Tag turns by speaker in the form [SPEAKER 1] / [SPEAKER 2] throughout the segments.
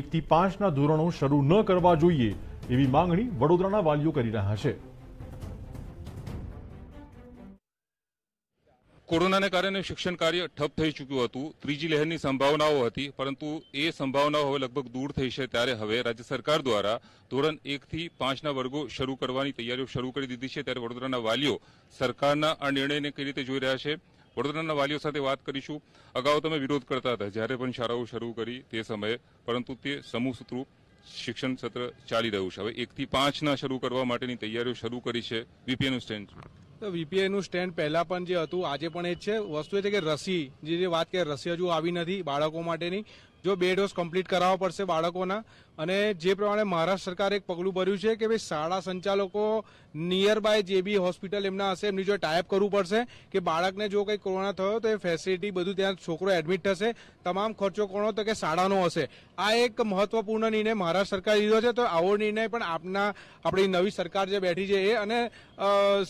[SPEAKER 1] એકથી પાંચના ધોરણો શરૂ ન કરવા જોઈએ એવી માંગણી વડોદરાના વાલીઓ કરી રહ્યા છે
[SPEAKER 2] કોરોનાને કારણે શિક્ષણ કાર્ય ઠપ થઈ ચૂક્યું હતું ત્રીજી લહેરની સંભાવનાઓ હતી પરંતુ એ સંભાવનાઓ હવે લગભગ દૂર થઈ છે ત્યારે હવે રાજ્ય સરકાર દ્વારા ધોરણ એકથી પાંચના વર્ગો શરૂ કરવાની તૈયારીઓ શરૂ કરી દીધી છે ત્યારે વડોદરાના વાલીઓ સરકારના આ નિર્ણયને કઈ રીતે જોઈ રહ્યા છે વડોદરાના વાલીઓ સાથે વાત કરીશું અગાઉ તમે વિરોધ કરતા હતા જ્યારે પણ શાળાઓ શરૂ કરી તે સમયે પરંતુ તે સમૂહ સૂત્રો શિક્ષણ સત્ર ચાલી રહ્યું છે હવે એકથી પાંચના શરૂ કરવા માટેની તૈયારીઓ શરૂ કરી છે વીપીએનું સ્ટેન્ડ
[SPEAKER 3] તો વીપીઆઈનું સ્ટેન્ડ પહેલા પણ જે હતું આજે પણ એ જ છે વસ્તુ એ છે કે રસી જે વાત કે રસી હજુ આવી નથી બાળકો માટેની જો બે ડોઝ કમ્પ્લીટ કરાવવા પડશે બાળકોના અને જે પ્રમાણે મહારાષ્ટ્ર સરકારે એક પગલું ભર્યું છે કે ભાઈ શાળા સંચાલકો નિયર બાય જે બી હોસ્પિટલ એમના હશે એમની જો ટાઈપ કરવું પડશે કે બાળકને જો કંઈ કોરોના થયો તો એ ફેસિલિટી બધું ત્યાં છોકરો એડમિટ થશે તમામ ખર્ચો કોણો તો કે શાળાનો હશે આ એક મહત્વપૂર્ણ નિર્ણય મહારાષ્ટ્ર સરકારે લીધો છે તો આવો નિર્ણય પણ આપના આપણી નવી સરકાર જે બેઠી છે એ અને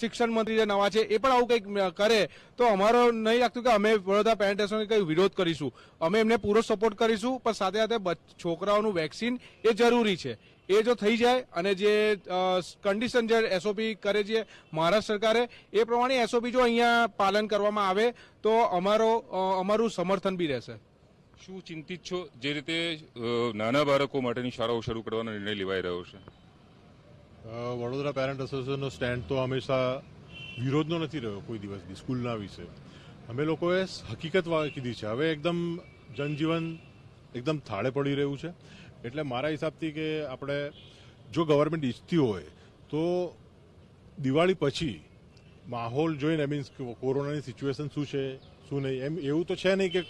[SPEAKER 3] શિક્ષણ મંત્રી જે નવા છે એ પણ આવું કંઈક કરે તો અમારો નહીં લાગતું કે અમે વડોદરા પેરેન્ટ કંઈ વિરોધ કરીશું અમે એમને પૂરો સપોર્ટ કરીશું કરીશું પણ સાથે સાથે છોકરાઓનું વેક્સિન એ જરૂરી છે એ જો થઈ જાય અને જે કન્ડિશન જે એસઓપી કરે છે મહારાષ્ટ્ર સરકારે એ પ્રમાણે એસઓપી જો અહીંયા પાલન કરવામાં આવે તો અમારો અમારું સમર્થન બી રહેશે
[SPEAKER 2] શું ચિંતિત છો જે રીતે નાના બાળકો માટેની શાળાઓ શરૂ કરવાનો નિર્ણય લેવાઈ રહ્યો છે
[SPEAKER 1] વડોદરા પેરેન્ટ એસોસિએશનનો સ્ટેન્ડ તો હંમેશા વિરોધનો નથી રહ્યો કોઈ દિવસ સ્કૂલના વિશે અમે લોકોએ હકીકત કીધી છે હવે એકદમ જનજીવન એકદમ થાળે પડી રહ્યું છે એટલે મારા હિસાબથી કે આપણે જો ગવર્મેન્ટ ઈચ્છતી હોય તો દિવાળી પછી માહોલ જોઈને મીન્સ કોરોનાની સિચ્યુએશન શું છે શું નહીં એમ એવું તો છે નહીં કે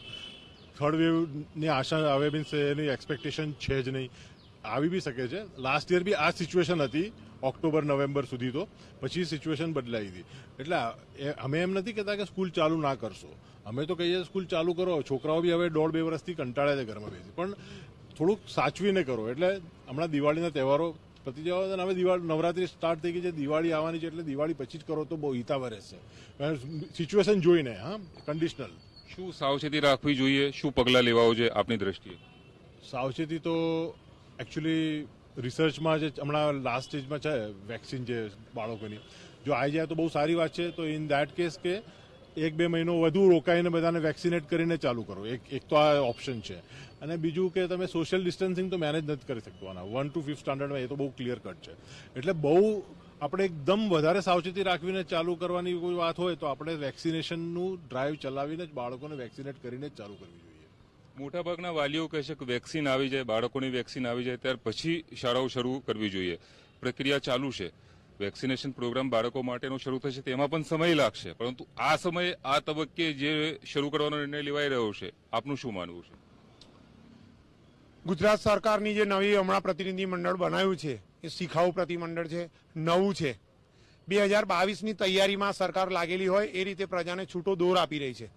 [SPEAKER 1] થર્ડ વેવની આશા આવે મીન્સ એની એક્સપેક્ટેશન છે જ નહીં આવી બી શકે છે લાસ્ટ યર બી આ સિચ્યુએશન હતી ઓક્ટોબર નવેમ્બર સુધી તો પછી સિચ્યુએશન બદલાઈ હતી એટલે અમે એમ નથી કહેતા કે સ્કૂલ ચાલુ ના કરશો અમે તો કહીએ સ્કૂલ ચાલુ કરો છોકરાઓ બી હવે દોઢ બે વર્ષથી કંટાળ્યા છે ઘરમાં બેસી પણ થોડુંક સાચવીને કરો એટલે હમણાં દિવાળીના તહેવારો પતી જવા હવે દિવાળી નવરાત્રી સ્ટાર્ટ થઈ ગઈ છે દિવાળી આવવાની છે એટલે દિવાળી પછી જ કરો તો બહુ હિતાવર રહેશે સિચ્યુએશન જોઈને હા કન્ડિશનલ
[SPEAKER 2] શું સાવચેતી રાખવી જોઈએ શું પગલાં લેવા જોઈએ આપની દ્રષ્ટિએ
[SPEAKER 1] સાવચેતી તો એકચ્યુઅલી રિસર્ચમાં જે હમણાં લાસ્ટ સ્ટેજમાં છે વેક્સિન જે બાળકોની જો આવી જાય તો બહુ સારી વાત છે તો ઇન દેટ કેસ કે એક બે મહિનો વધુ રોકાઈને બધાને વેક્સિનેટ કરીને ચાલુ કરો એક એક તો આ ઓપ્શન છે અને બીજું કે તમે સોશિયલ ડિસ્ટન્સિંગ તો મેનેજ નથી કરી શકતો આના વન ટુ ફિફ્થ સ્ટાન્ડર્ડમાં એ તો બહુ ક્લિયર કટ છે એટલે બહુ આપણે એકદમ વધારે સાવચેતી રાખવીને ચાલુ કરવાની કોઈ વાત હોય તો આપણે વેક્સિનેશનનું ડ્રાઈવ ચલાવીને જ બાળકોને વેક્સિનેટ કરીને જ ચાલુ કરવી જોઈએ
[SPEAKER 2] મોટાભાગના વાલીઓ કહે છે કે વેક્સિન આવી જાય બાળકોની વેક્સિન આવી જાય ત્યાર પછી શાળાઓ શરૂ કરવી જોઈએ પ્રક્રિયા ચાલુ છે વેક્સિનેશન પ્રોગ્રામ બાળકો માટેનો શરૂ થશે તેમાં પણ સમય લાગશે પરંતુ આ સમયે આ તબક્કે જે શરૂ કરવાનો નિર્ણય લેવાઈ રહ્યો છે આપનું શું માનવું છે
[SPEAKER 4] ગુજરાત સરકારની જે નવી હમણાં પ્રતિનિધિ મંડળ બનાવ્યું છે એ શિખાઉ પ્રતિમંડળ છે નવું છે બે હજાર બાવીસની તૈયારીમાં સરકાર લાગેલી હોય એ રીતે પ્રજાને છૂટો દોર આપી રહી છે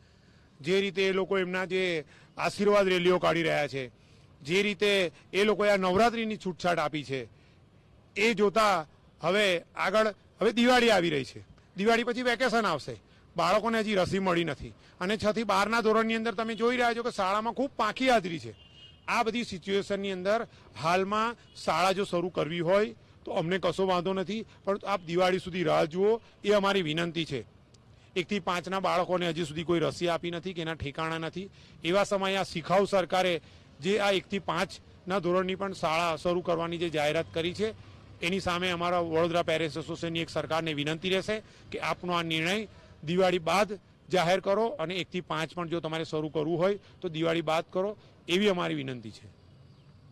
[SPEAKER 4] જે રીતે એ લોકો એમના જે આશીર્વાદ રેલીઓ કાઢી રહ્યા છે જે રીતે એ લોકોએ આ નવરાત્રિની છૂટછાટ આપી છે એ જોતા હવે આગળ હવે દિવાળી આવી રહી છે દિવાળી પછી વેકેશન આવશે બાળકોને હજી રસી મળી નથી અને છથી થી બારના ધોરણની અંદર તમે જોઈ રહ્યા છો કે શાળામાં ખૂબ પાંખી હાજરી છે આ બધી સિચ્યુએશનની અંદર હાલમાં શાળા જો શરૂ કરવી હોય તો અમને કશો વાંધો નથી પણ આપ દિવાળી સુધી રાહ જુઓ એ અમારી વિનંતી છે એકથી પાંચના બાળકોને હજી સુધી કોઈ રસી આપી નથી કે એના ઠેકાણા નથી એવા સમયે આ શિખાઉ સરકારે જે આ એકથી પાંચના ધોરણની પણ શાળા શરૂ કરવાની જે જાહેરાત કરી છે એની સામે અમારા વડોદરા પેરેન્ટ્સ એસોસિએશનની એક સરકારને વિનંતી રહેશે કે આપનો આ નિર્ણય દિવાળી બાદ જાહેર કરો અને એકથી પાંચ પણ જો તમારે શરૂ કરવું હોય તો દિવાળી બાદ કરો એવી અમારી વિનંતી છે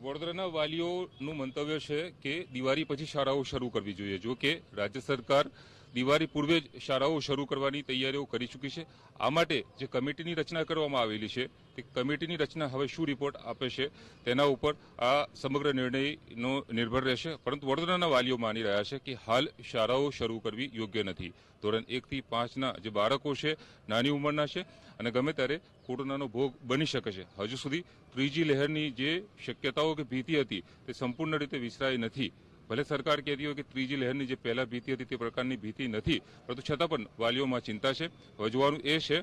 [SPEAKER 2] વડોદરાના વાલીઓનું મંતવ્ય છે કે દિવાળી પછી શાળાઓ શરૂ કરવી જોઈએ જો કે રાજ્ય સરકાર દિવાળી પૂર્વે જ શાળાઓ શરૂ કરવાની તૈયારીઓ કરી ચૂકી છે આ માટે જે કમિટીની રચના કરવામાં આવેલી છે તે કમિટીની રચના હવે શું રિપોર્ટ આપે છે તેના ઉપર આ સમગ્ર નિર્ણયનો નિર્ભર રહેશે પરંતુ વડોદરાના વાલીઓ માની રહ્યા છે કે હાલ શાળાઓ શરૂ કરવી યોગ્ય નથી ધોરણ એકથી પાંચના જે બાળકો છે નાની ઉંમરના છે અને ગમે ત્યારે કોરોનાનો ભોગ બની શકે છે હજુ સુધી ત્રીજી લહેરની જે શક્યતાઓ કે ભીતિ હતી તે સંપૂર્ણ રીતે વિસરાઈ નથી ભલે સરકાર કહેતી હોય કે ત્રીજી લહેરની જે પહેલા ભીતિ હતી તે પ્રકારની ભીતિ નથી પરંતુ છતાં પણ વાલીઓમાં ચિંતા છે વજવાનું એ છે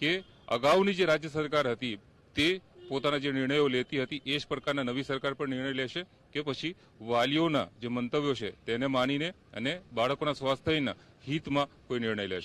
[SPEAKER 2] કે અગાઉની જે રાજ્ય સરકાર હતી તે પોતાના જે નિર્ણયો લેતી હતી એ જ પ્રકારના નવી સરકાર પણ નિર્ણય લેશે કે પછી વાલીઓના જે મંતવ્યો છે તેને માનીને અને બાળકોના સ્વાસ્થ્યના હિતમાં કોઈ નિર્ણય લેશે